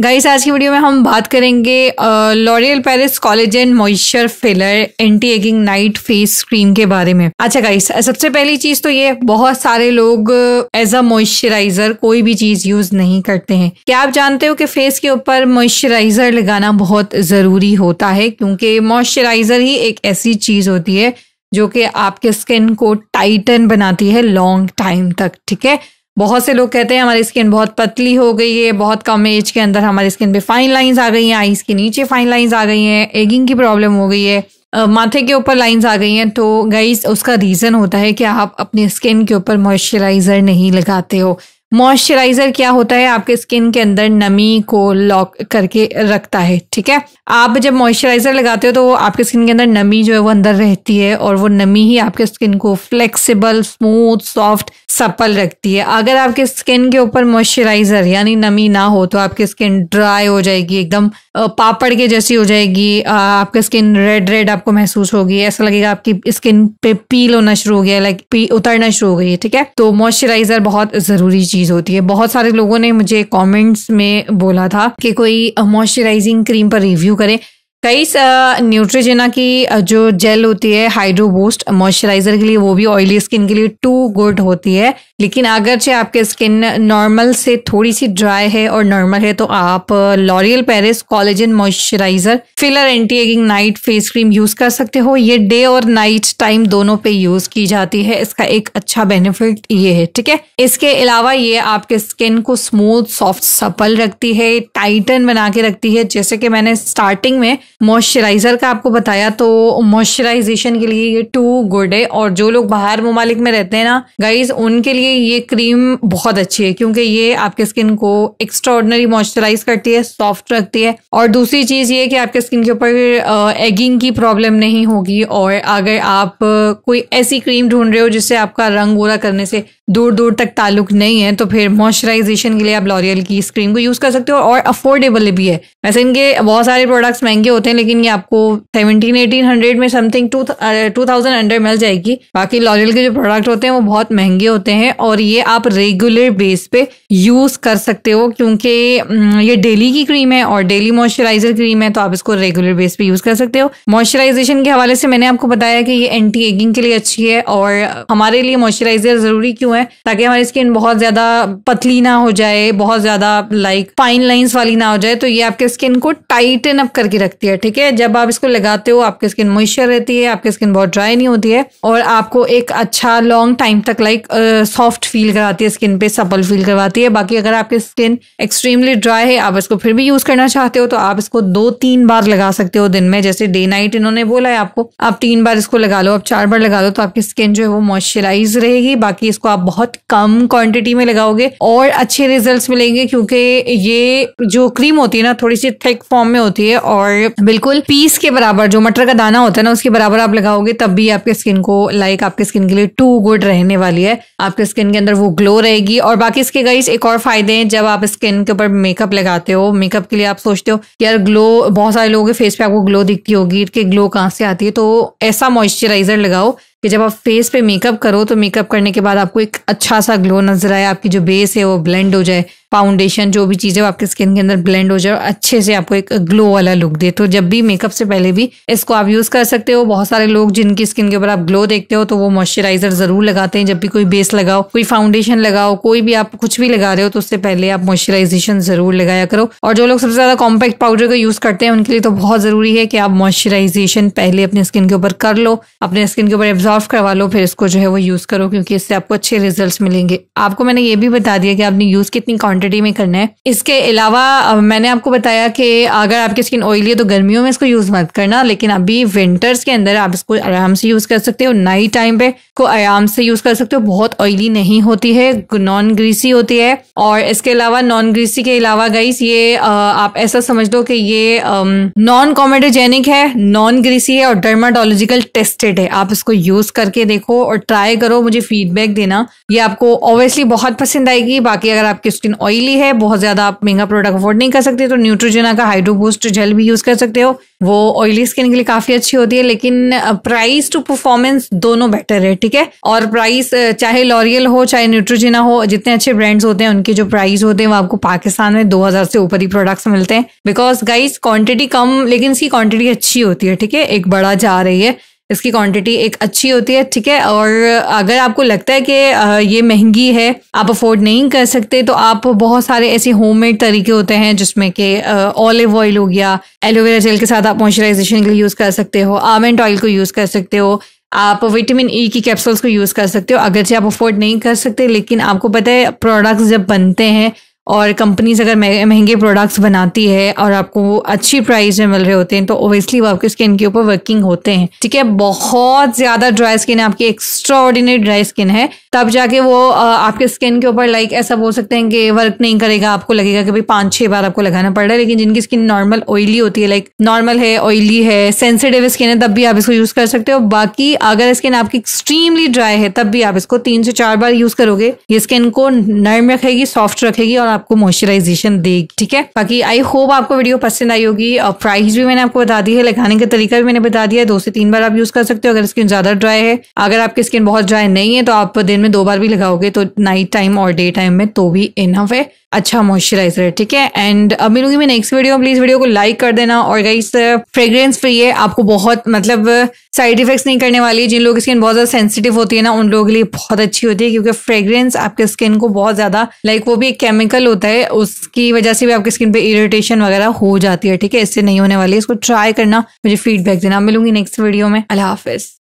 guys आज की video में हम बात करेंगे L'Oreal Paris collagen moisture filler anti ageing night face cream के बारे में अच्छा गाइस सबसे पहली चीज तो ये बहुत सारे लोग एज अ मॉइस्चराइजर कोई भी चीज यूज नहीं करते हैं क्या आप जानते हो कि फेस के ऊपर मॉइस्चराइजर लगाना बहुत जरूरी होता है क्योंकि मॉइस्चराइजर ही एक ऐसी चीज होती है जो कि आपके स्किन को टाइटन बनाती है लॉन्ग टाइम तक ठीक है बहुत से लोग कहते हैं हमारी स्किन बहुत पतली हो गई है बहुत कम एज के अंदर हमारी स्किन पे फाइन लाइंस आ गई हैं आईज के नीचे फाइन लाइंस आ गई हैं एगिंग की प्रॉब्लम हो गई है माथे के ऊपर लाइंस आ गई हैं तो गाइस उसका रीज़न होता है कि आप अपनी स्किन के ऊपर मॉइस्चराइज़र नहीं लगाते हो मॉइस्चराइजर क्या होता है आपके स्किन के अंदर नमी को लॉक करके रखता है ठीक है आप जब मॉइस्चराइजर लगाते हो तो वो आपके स्किन के अंदर नमी जो है वो अंदर रहती है और वो नमी ही आपके स्किन को फ्लेक्सिबल स्मूथ सॉफ्ट सपल रखती है अगर आपके स्किन के ऊपर मॉइस्चराइजर यानी नमी ना हो तो आपकी स्किन ड्राई हो जाएगी एकदम पापड़ के जैसी हो जाएगी आपकी स्किन रेड रेड आपको महसूस होगी ऐसा लगेगा आपकी स्किन पे पील होना शुरू हो गया लाइक उतरना शुरू हो गई है ठीक है तो मॉइस्चराइजर बहुत जरूरी चीज चीज़ होती है बहुत सारे लोगों ने मुझे कमेंट्स में बोला था कि कोई मॉइस्चराइजिंग क्रीम पर रिव्यू करें कई न्यूट्रीजेना की जो जेल होती है हाइड्रो बूस्ट मॉइस्चराइजर के लिए वो भी ऑयली स्किन के लिए टू गुड होती है लेकिन अगर चाहे आपके स्किन नॉर्मल से थोड़ी सी ड्राई है और नॉर्मल है तो आप L'Oreal Paris collagen moisturiser filler anti ageing night face cream use कर सकते हो ये डे और नाइट टाइम दोनों पे यूज की जाती है इसका एक अच्छा बेनिफिट ये है ठीक है इसके अलावा ये आपके स्किन को स्मूथ सॉफ्ट सफल रखती है टाइटन बना के रखती है जैसे कि मैंने स्टार्टिंग में मॉइस्चराइज़र का आपको बताया तो मॉइस्चराइजेशन के लिए ये टू गुड है और जो लोग बाहर ममालिक में रहते हैं ना गाइज उनके लिए ये क्रीम बहुत अच्छी है क्योंकि ये आपके स्किन को एक्स्ट्रा ऑर्डनरी मॉइस्चराइज करती है सॉफ्ट रखती है और दूसरी चीज़ ये कि आपके स्किन के ऊपर एगिंग की प्रॉब्लम नहीं होगी और अगर आप कोई ऐसी क्रीम ढूंढ रहे हो जिससे आपका रंग गोरा करने से दूर दूर तक ताल्लुक नहीं है तो फिर मॉइस्चराइजेशन के लिए आप लॉरियल की इस क्रीम को यूज़ कर सकते हो और अफोर्डेबल भी है वैसे इनके बहुत सारे प्रोडक्ट्स महंगे होते हैं सकते हैं लेकिन ये आपको सेवनटीन एटीन हंड्रेड में something two two thousand under मिल जाएगी बाकी लॉरियल के जो प्रोडक्ट होते हैं वो बहुत महंगे होते हैं और ये आप रेगुलर बेस पे यूज कर सकते हो क्योंकि हम्म, ये डेली की क्रीम है और डेली मॉइस्चराइजर क्रीम है तो आप इसको रेगुलर बेस पे यूज कर सकते हो मॉइस्चराइजेशन के हवाले से मैंने आपको बताया कि ये एंटी एगिंग के लिए अच्छी है और हमारे लिए मॉइस्चराइजर जरूरी क्यों है ताकि हमारी स्किन बहुत ज्यादा पतली ना हो जाए बहुत ज्यादा लाइक फाइन लाइंस वाली ना हो जाए तो ये आपके स्किन को टाइटन अप करके रखती है ठीक है जब आप इसको लगाते हो आपकी स्किन मॉइस्चर रहती है आपकी स्किन बहुत ड्राई नहीं होती है और आपको एक अच्छा लॉन्ग टाइम तक लाइक सॉफ्ट फील कराती है स्किन पे सपल फील करवाती है बाकी अगर आपकी स्किन एक्सट्रीमली ड्राई है आप इसको फिर भी यूज करना चाहते हो तो आप इसको दो तीन बार लगा सकते हो दिन में जैसे डे नाइट इन्होंने बोला है आपको आप तीन बार इसको लगा लो आप चार बार लगा लो तो आपकी स्किन जो है वो मॉइस्चराइज रहेगी बाकी इसको आप बहुत कम क्वांटिटी में लगाओगे और अच्छे रिजल्ट मिलेंगे क्योंकि ये जो क्रीम होती है ना थोड़ी सी थिक फॉर्म में होती है और बिल्कुल पीस के बराबर जो मटर का दाना होता है ना उसके बराबर आप लगाओगे तब भी आपके स्किन को लाइक आपके स्किन के लिए टू गुड रहने वाली है आपके स्किन के अंदर वो ग्लो रहेगी और बाकी इसके गाइस एक और फायदे हैं जब आप स्किन के ऊपर मेकअप लगाते हो मेकअप के लिए आप सोचते हो यार ग्लो बहुत सारे लोगों के फेस पे आपको ग्लो दिखती होगी कि ग्लो कहाँ से आती है तो ऐसा मॉइस्चराइजर लगाओ कि जब आप फेस पे मेकअप करो तो मेकअप करने के बाद आपको एक अच्छा सा ग्लो नजर आए आपकी जो बेस है वो ब्लेंड हो जाए फाउंडेशन जो भी चीज़ें आपके स्किन के अंदर ब्लेंड हो जाए और अच्छे से आपको एक ग्लो वाला लुक दे तो जब भी मेकअप से पहले भी इसको आप यूज़ कर सकते हो बहुत सारे लोग जिनकी स्किन के ऊपर आप ग्लो देखते हो तो वो मॉइस्चराइजर ज़रूर लगाते हैं जब भी कोई बेस लगाओ कोई फाउंडेशन लगाओ कोई भी आप कुछ भी लगा रहे हो तो उससे पहले आप मॉइस्चराइजेशन ज़रूर लगाया करो और जो लोग सबसे ज़्यादा कॉम्पैक्ट पाउडर का यूज़ करते हैं उनके लिए तो बहुत ज़रूरी है कि आप मॉइस्चराइजेशन पहले अपने स्किन के ऊपर कर लो अपने स्किन के ऊपर एब्जॉर्व ऑफ करवा लो फिर इसको जो है वो यूज़ करो क्योंकि इससे आपको अच्छे रिजल्ट मिलेंगे आपको मैंने ये भी बता दिया कि आपने यूज़ कितनी क्वांटिटी में करना है इसके अलावा मैंने आपको बताया कि अगर आपकी स्किन ऑयली है तो गर्मियों में इसको यूज़ मत करना लेकिन अभी विंटर्स के अंदर आप इसको आराम से यूज़ कर सकते हो नाइट टाइम पे को आराम से यूज़ कर सकते हो बहुत ऑयली नहीं होती है नॉन ग्रीसी होती है और इसके अलावा नॉन ग्रीसी के अलावा गाइस ये आप ऐसा समझ लो कि ये नॉन कॉमेडोजेनिक है नॉन ग्रीसी है और डर्माटोलॉजिकल टेस्टेड है आप इसको यूज यूज करके देखो और ट्राई करो मुझे फीडबैक देना ये आपको ऑब्वियसली बहुत पसंद आएगी बाकी अगर आपकी स्किन ऑयली है बहुत ज्यादा आप महंगा प्रोडक्ट अफोर्ड नहीं कर सकते तो न्यूट्रोजेना का हाइड्रोबूस्ट जेल भी यूज कर सकते हो वो ऑयली स्किन के लिए काफी अच्छी होती है लेकिन प्राइस टू परफॉर्मेंस दोनों बेटर है ठीक है और प्राइस चाहे लॉरियल हो चाहे न्यूट्रोजिना हो जितने अच्छे ब्रांड्स होते हैं उनके जो प्राइस होते हैं वो आपको पाकिस्तान में 2000 से ऊपर ही प्रोडक्ट्स मिलते हैं बिकॉज गाइस क्वांटिटी कम लेकिन इसकी क्वांटिटी अच्छी होती है ठीक है एक बड़ा जा रही है इसकी क्वांटिटी एक अच्छी होती है ठीक है और अगर आपको लगता है कि ये महंगी है आप अफोर्ड नहीं कर सकते तो आप बहुत सारे ऐसे होममेड तरीके होते हैं जिसमें कि ऑलिव ऑयल हो गया एलोवेरा जेल के साथ आप मॉइस्चराइजेशन के लिए यूज़ कर सकते हो आमंड ऑयल को यूज़ कर सकते हो आप विटामिन ई e की कैप्सूल्स को यूज़ कर सकते हो अगरचे आप अफोर्ड नहीं कर सकते लेकिन आपको पता है प्रोडक्ट्स जब बनते हैं और कंपनीज अगर महंगे प्रोडक्ट्स बनाती है और आपको अच्छी प्राइस में मिल रहे होते हैं तो ओबियसली वो आपके स्किन के ऊपर वर्किंग होते हैं ठीक है बहुत ज्यादा ड्राई स्किन है आपकी एक्स्ट्रा ड्राई स्किन है तब जाके वो आपके स्किन के ऊपर लाइक ऐसा बोल सकते हैं कि वर्क नहीं करेगा आपको लगेगा कि भाई पांच छह बार आपको लगाना पड़ रहा है लेकिन जिनकी स्किन नॉर्मल ऑयली होती है लाइक नॉर्मल है ऑयली है सेंसिटिव स्किन है तब भी आप इसको यूज कर सकते हो बाकी अगर स्किन आपकी एक्सट्रीमली ड्राई है तब भी आप इसको तीन से चार बार यूज करोगे ये स्किन को नर्म रखेगी सॉफ्ट रखेगी और आपको मॉइस्चराइजेशन देगी ठीक है बाकी आई होप आपको वीडियो पसंद आई होगी और प्राइस भी मैंने आपको बता दी है लगाने का तरीका भी मैंने बता दिया है दो से तीन बार आप यूज कर सकते हो अगर स्किन ज्यादा ड्राई है अगर आपकी स्किन बहुत ड्राई नहीं है तो आप दिन में दो बार भी लगाओगे तो नाइट टाइम और डे टाइम में तो भी इनफ है अच्छा मॉइस्चराइजर है ठीक है एंड अब मिलूंगी मैं नेक्स्ट वीडियो प्लीज वीडियो को लाइक कर देना और गाइस फ्रेग्रेंस फ्री है आपको बहुत मतलब साइड इफेक्ट्स नहीं करने वाली जिन लोगों की स्किन बहुत ज्यादा सेंसिटिव होती है ना उन लोगों के लिए बहुत अच्छी होती है क्योंकि फ्रेग्रेंस आपके स्किन को बहुत ज्यादा लाइक वो भी एक केमिकल केमिकल होता है उसकी वजह से भी आपकी स्किन पे इरिटेशन वगैरह हो जाती है ठीक है इससे नहीं होने वाली इसको ट्राई करना मुझे फीडबैक देना मिलूंगी नेक्स्ट वीडियो में अल्लाह हाफिज